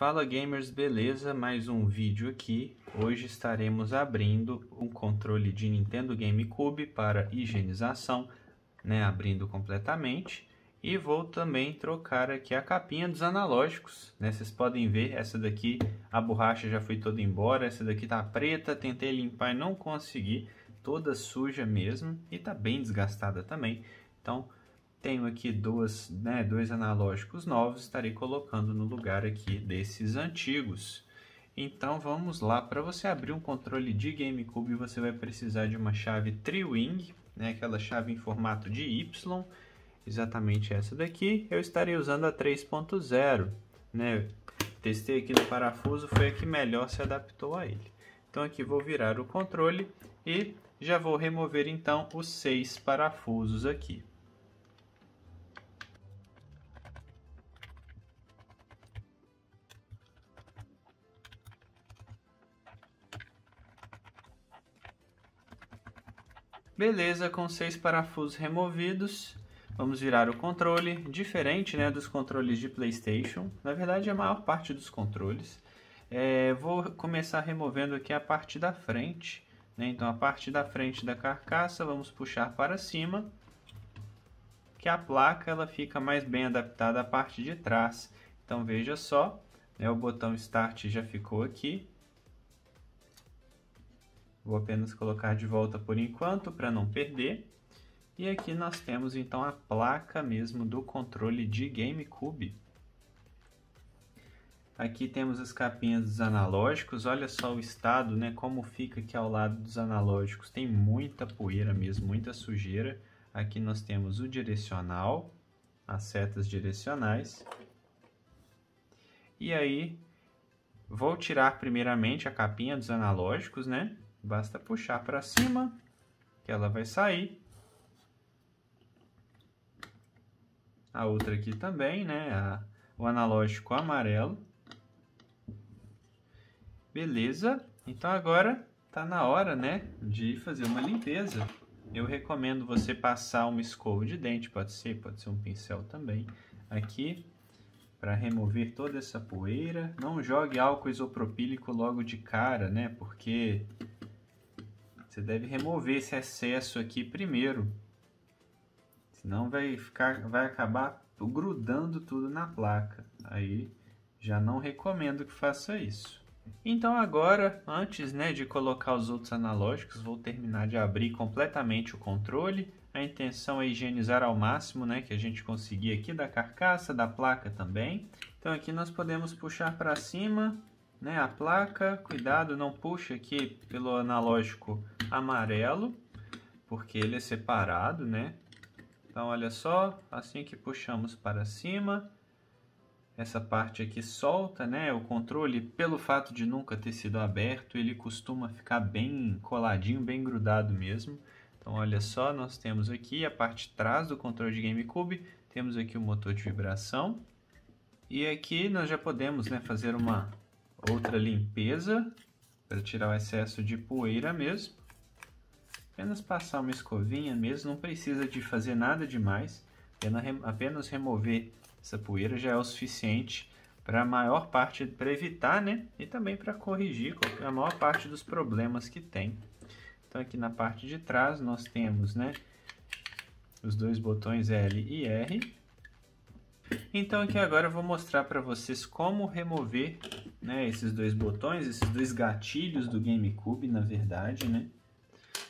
Fala gamers, beleza? Mais um vídeo aqui. Hoje estaremos abrindo um controle de Nintendo GameCube para higienização, né, abrindo completamente. E vou também trocar aqui a capinha dos analógicos, né? Vocês podem ver, essa daqui a borracha já foi toda embora, essa daqui tá preta, tentei limpar e não consegui, toda suja mesmo e tá bem desgastada também. Então, tenho aqui duas, né, dois analógicos novos, estarei colocando no lugar aqui desses antigos. Então vamos lá, para você abrir um controle de GameCube você vai precisar de uma chave Triwing, né, aquela chave em formato de Y, exatamente essa daqui, eu estarei usando a 3.0, né, testei aqui no parafuso, foi a que melhor se adaptou a ele. Então aqui vou virar o controle e já vou remover então os seis parafusos aqui. Beleza, com seis parafusos removidos, vamos virar o controle, diferente né, dos controles de Playstation, na verdade é a maior parte dos controles. É, vou começar removendo aqui a parte da frente, né? então a parte da frente da carcaça vamos puxar para cima, que a placa ela fica mais bem adaptada à parte de trás. Então veja só, né, o botão Start já ficou aqui, Vou apenas colocar de volta por enquanto para não perder. E aqui nós temos então a placa mesmo do controle de GameCube. Aqui temos as capinhas dos analógicos, olha só o estado, né, como fica aqui ao lado dos analógicos. Tem muita poeira mesmo, muita sujeira. Aqui nós temos o direcional, as setas direcionais. E aí, vou tirar primeiramente a capinha dos analógicos, né? Basta puxar para cima que ela vai sair. A outra aqui também, né? A, o analógico amarelo. Beleza. Então agora tá na hora, né, de fazer uma limpeza. Eu recomendo você passar uma escova de dente, pode ser, pode ser um pincel também, aqui para remover toda essa poeira. Não jogue álcool isopropílico logo de cara, né? Porque você deve remover esse excesso aqui primeiro. Senão vai, ficar, vai acabar grudando tudo na placa. Aí já não recomendo que faça isso. Então agora, antes né, de colocar os outros analógicos, vou terminar de abrir completamente o controle. A intenção é higienizar ao máximo né, que a gente conseguir aqui da carcaça, da placa também. Então aqui nós podemos puxar para cima né, a placa, cuidado, não puxe aqui pelo analógico amarelo, porque ele é separado, né? Então, olha só, assim que puxamos para cima, essa parte aqui solta, né? O controle, pelo fato de nunca ter sido aberto, ele costuma ficar bem coladinho, bem grudado mesmo. Então, olha só, nós temos aqui a parte de trás do controle de GameCube, temos aqui o motor de vibração. E aqui nós já podemos né, fazer uma Outra limpeza, para tirar o excesso de poeira mesmo. Apenas passar uma escovinha mesmo, não precisa de fazer nada demais. Apenas remover essa poeira já é o suficiente para a maior parte, para evitar, né? E também para corrigir é a maior parte dos problemas que tem. Então aqui na parte de trás nós temos, né? Os dois botões L e R então aqui agora eu vou mostrar para vocês como remover né, esses dois botões, esses dois gatilhos do GameCube, na verdade, né?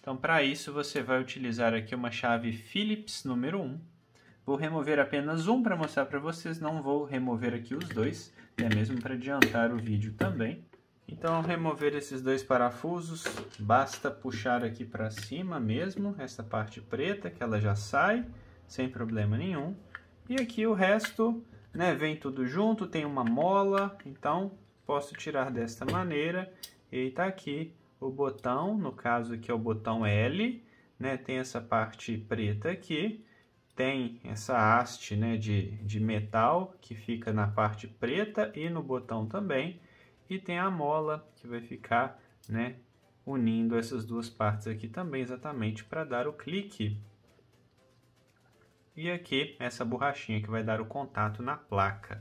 Então para isso você vai utilizar aqui uma chave Phillips número 1. Vou remover apenas um para mostrar para vocês, não vou remover aqui os dois, é mesmo para adiantar o vídeo também. Então ao remover esses dois parafusos, basta puxar aqui para cima mesmo, essa parte preta que ela já sai, sem problema nenhum. E aqui o resto né, vem tudo junto, tem uma mola, então posso tirar desta maneira. E está aqui o botão, no caso aqui é o botão L, né, tem essa parte preta aqui, tem essa haste né, de, de metal que fica na parte preta e no botão também, e tem a mola que vai ficar né, unindo essas duas partes aqui também exatamente para dar o clique e aqui essa borrachinha que vai dar o contato na placa.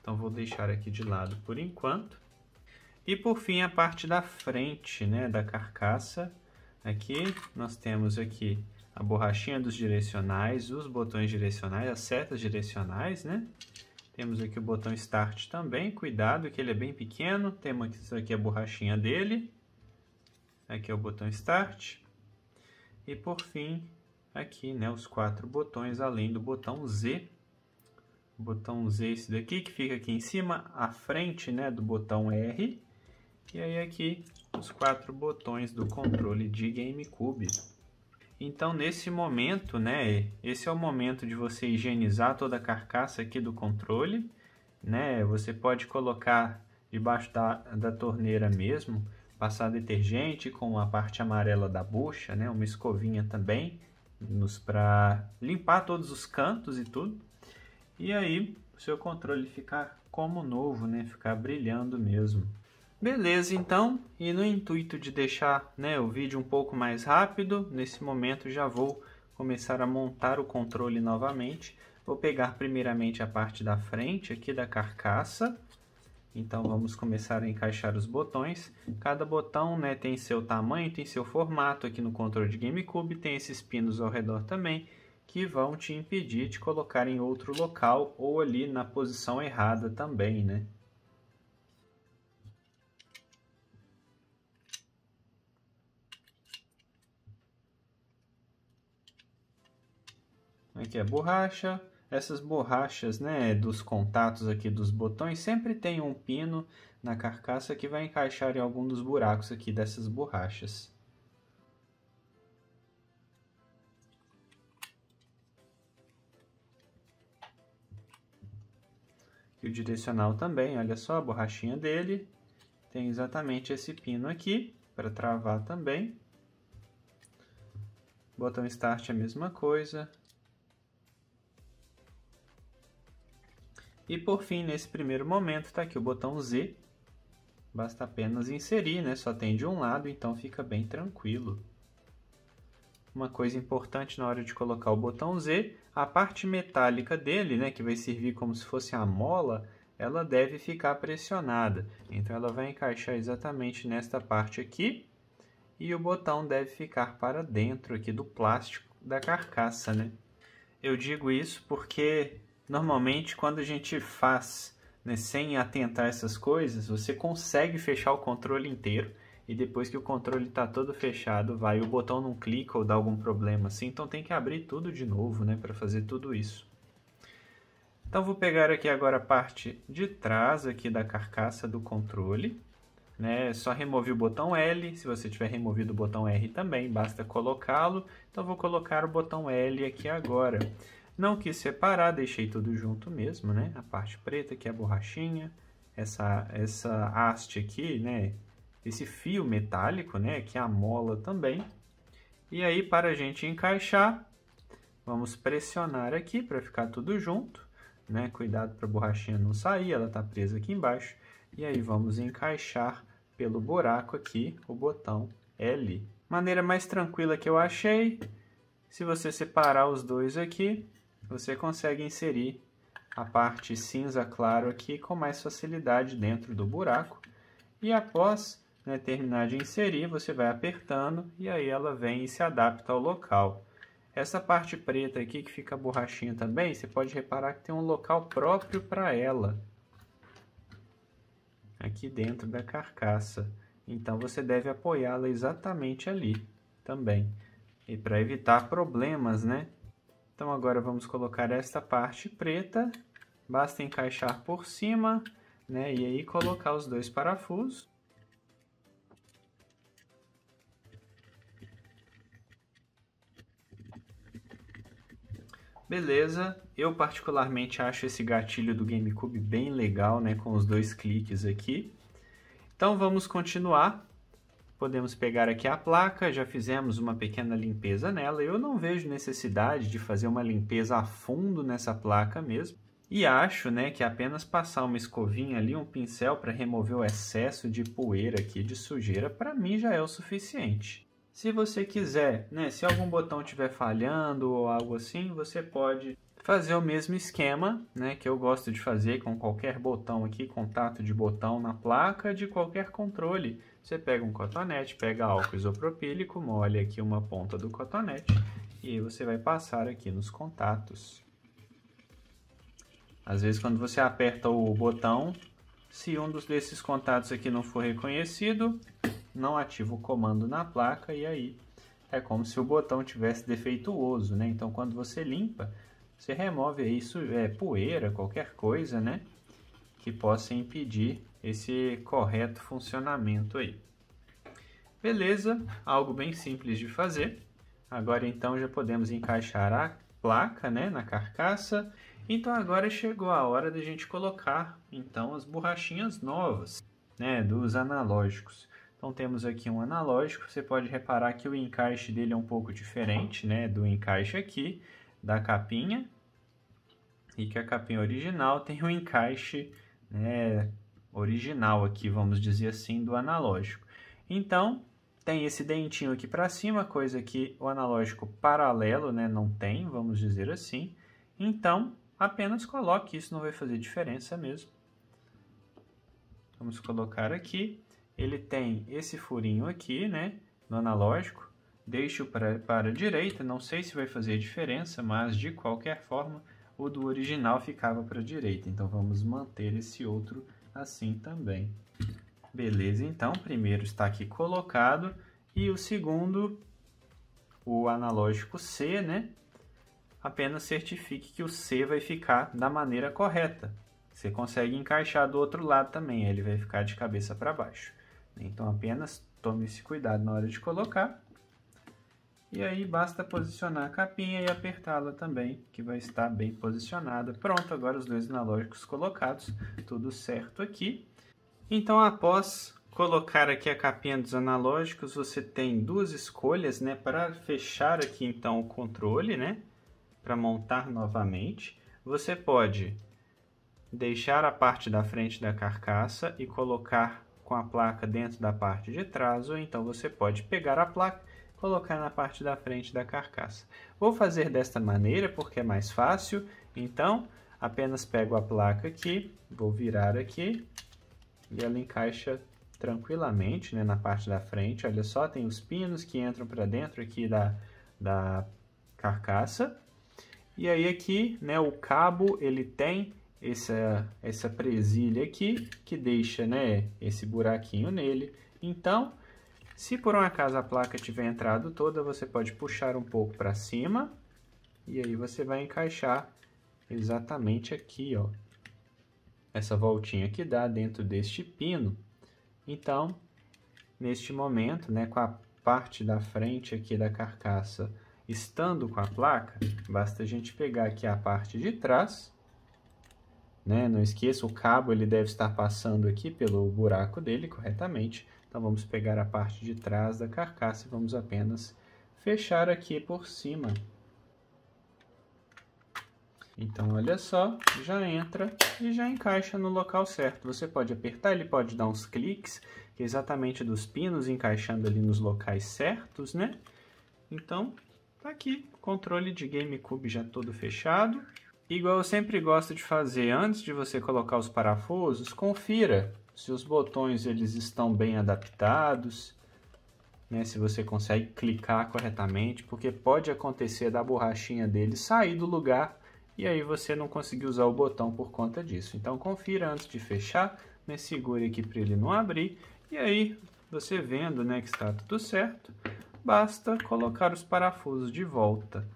Então vou deixar aqui de lado por enquanto. E por fim a parte da frente, né, da carcaça. Aqui nós temos aqui a borrachinha dos direcionais, os botões direcionais, as setas direcionais, né? Temos aqui o botão Start também, cuidado que ele é bem pequeno, temos aqui a borrachinha dele, aqui é o botão Start. E por fim, aqui, né, os quatro botões, além do botão Z. O botão Z é esse daqui, que fica aqui em cima, à frente, né, do botão R. E aí aqui, os quatro botões do controle de GameCube. Então, nesse momento, né, esse é o momento de você higienizar toda a carcaça aqui do controle, né, você pode colocar debaixo da, da torneira mesmo, passar detergente com a parte amarela da bucha, né, uma escovinha também, para limpar todos os cantos e tudo. E aí o seu controle ficar como novo, né? Ficar brilhando mesmo. Beleza, então, e no intuito de deixar né, o vídeo um pouco mais rápido, nesse momento já vou começar a montar o controle novamente. Vou pegar primeiramente a parte da frente aqui da carcaça, então vamos começar a encaixar os botões. Cada botão né, tem seu tamanho, tem seu formato aqui no controle de GameCube, tem esses pinos ao redor também que vão te impedir de colocar em outro local ou ali na posição errada também, né? Aqui é borracha, essas borrachas né, dos contatos aqui dos botões, sempre tem um pino na carcaça que vai encaixar em algum dos buracos aqui dessas borrachas. E o direcional também, olha só a borrachinha dele, tem exatamente esse pino aqui para travar também. Botão start a mesma coisa, E por fim, nesse primeiro momento, está aqui o botão Z. Basta apenas inserir, né? só tem de um lado, então fica bem tranquilo. Uma coisa importante na hora de colocar o botão Z, a parte metálica dele, né, que vai servir como se fosse a mola, ela deve ficar pressionada. Então ela vai encaixar exatamente nesta parte aqui e o botão deve ficar para dentro aqui do plástico da carcaça, né? Eu digo isso porque normalmente quando a gente faz né, sem atentar essas coisas, você consegue fechar o controle inteiro e depois que o controle está todo fechado, vai o botão não clica ou dá algum problema assim, então tem que abrir tudo de novo né, para fazer tudo isso. Então vou pegar aqui agora a parte de trás aqui da carcaça do controle, né? Só removi o botão L, se você tiver removido o botão R também, basta colocá-lo. Então vou colocar o botão L aqui agora. Não quis separar, deixei tudo junto mesmo, né? A parte preta, que é a borrachinha, essa, essa haste aqui, né? Esse fio metálico, né? Que é a mola também. E aí, para a gente encaixar, vamos pressionar aqui para ficar tudo junto, né? Cuidado para a borrachinha não sair, ela está presa aqui embaixo. E aí, vamos encaixar pelo buraco aqui o botão L. Maneira mais tranquila que eu achei, se você separar os dois aqui, você consegue inserir a parte cinza claro aqui com mais facilidade dentro do buraco. E após né, terminar de inserir, você vai apertando e aí ela vem e se adapta ao local. Essa parte preta aqui que fica a borrachinha também, você pode reparar que tem um local próprio para ela. Aqui dentro da carcaça. Então você deve apoiá-la exatamente ali também. E para evitar problemas, né? Então agora vamos colocar esta parte preta, basta encaixar por cima, né, e aí colocar os dois parafusos. Beleza, eu particularmente acho esse gatilho do GameCube bem legal, né, com os dois cliques aqui. Então vamos continuar. Podemos pegar aqui a placa, já fizemos uma pequena limpeza nela. Eu não vejo necessidade de fazer uma limpeza a fundo nessa placa mesmo. E acho né, que é apenas passar uma escovinha ali, um pincel para remover o excesso de poeira aqui, de sujeira, para mim já é o suficiente. Se você quiser, né, se algum botão estiver falhando ou algo assim, você pode fazer o mesmo esquema né, que eu gosto de fazer com qualquer botão aqui, contato de botão na placa de qualquer controle. Você pega um cotonete, pega álcool isopropílico, molha aqui uma ponta do cotonete e aí você vai passar aqui nos contatos. Às vezes quando você aperta o botão, se um dos desses contatos aqui não for reconhecido, não ativa o comando na placa e aí é como se o botão tivesse defeituoso, né? Então quando você limpa, você remove aí isso, é, poeira, qualquer coisa, né? Que possa impedir esse correto funcionamento aí. Beleza, algo bem simples de fazer. Agora então já podemos encaixar a placa né, na carcaça. Então agora chegou a hora da gente colocar então as borrachinhas novas né, dos analógicos. Então temos aqui um analógico, você pode reparar que o encaixe dele é um pouco diferente né, do encaixe aqui da capinha e que a capinha original tem o um encaixe né, original aqui, vamos dizer assim, do analógico. Então, tem esse dentinho aqui para cima, coisa que o analógico paralelo né, não tem, vamos dizer assim. Então, apenas coloque, isso não vai fazer diferença mesmo. Vamos colocar aqui. Ele tem esse furinho aqui, né, no analógico, Deixo pra, para a direita, não sei se vai fazer diferença, mas de qualquer forma o do original ficava para a direita, então vamos manter esse outro assim também. Beleza, então o primeiro está aqui colocado e o segundo, o analógico C, né? Apenas certifique que o C vai ficar da maneira correta. Você consegue encaixar do outro lado também, ele vai ficar de cabeça para baixo. Então apenas tome esse cuidado na hora de colocar. E aí basta posicionar a capinha e apertá-la também, que vai estar bem posicionada. Pronto, agora os dois analógicos colocados, tudo certo aqui. Então, após colocar aqui a capinha dos analógicos, você tem duas escolhas, né, para fechar aqui então o controle, né, para montar novamente. Você pode deixar a parte da frente da carcaça e colocar com a placa dentro da parte de trás, ou então você pode pegar a placa colocar na parte da frente da carcaça. Vou fazer desta maneira porque é mais fácil, então apenas pego a placa aqui, vou virar aqui e ela encaixa tranquilamente né, na parte da frente. Olha só, tem os pinos que entram para dentro aqui da, da carcaça. E aí aqui, né, o cabo, ele tem essa, essa presilha aqui, que deixa né, esse buraquinho nele. Então, se por um acaso a placa tiver entrado toda, você pode puxar um pouco para cima e aí você vai encaixar exatamente aqui, ó. Essa voltinha que dá dentro deste pino. Então, neste momento, né, com a parte da frente aqui da carcaça estando com a placa, basta a gente pegar aqui a parte de trás, né? Não esqueça, o cabo ele deve estar passando aqui pelo buraco dele corretamente. Então vamos pegar a parte de trás da carcaça e vamos apenas fechar aqui por cima. Então olha só, já entra e já encaixa no local certo. Você pode apertar, ele pode dar uns cliques, é exatamente dos pinos encaixando ali nos locais certos, né? Então tá aqui, controle de GameCube já todo fechado. Igual eu sempre gosto de fazer antes de você colocar os parafusos, confira se os botões eles estão bem adaptados, né, se você consegue clicar corretamente, porque pode acontecer da borrachinha dele sair do lugar e aí você não conseguir usar o botão por conta disso. Então confira antes de fechar, né, segure aqui para ele não abrir e aí você vendo né, que está tudo certo, basta colocar os parafusos de volta.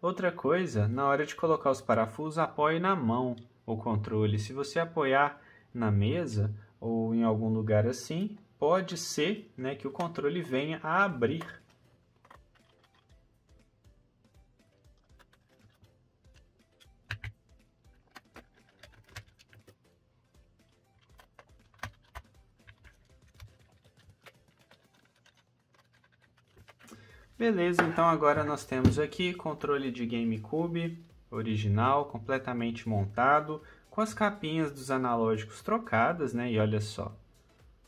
Outra coisa, na hora de colocar os parafusos, apoie na mão o controle. Se você apoiar na mesa ou em algum lugar assim, pode ser né, que o controle venha a abrir. Beleza, então agora nós temos aqui controle de GameCube original, completamente montado, com as capinhas dos analógicos trocadas, né? E olha só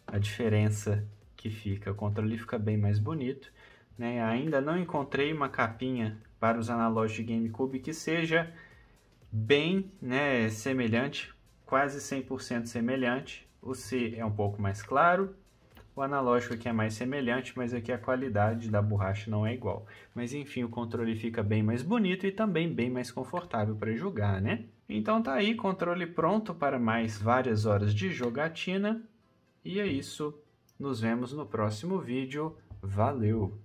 a diferença que fica. O controle fica bem mais bonito. Né? Ainda não encontrei uma capinha para os analógicos de GameCube que seja bem né, semelhante, quase 100% semelhante. O C é um pouco mais claro, o analógico que é mais semelhante, mas aqui a qualidade da borracha não é igual. Mas enfim, o controle fica bem mais bonito e também bem mais confortável para jogar, né? Então tá aí, controle pronto para mais várias horas de jogatina. E é isso, nos vemos no próximo vídeo. Valeu!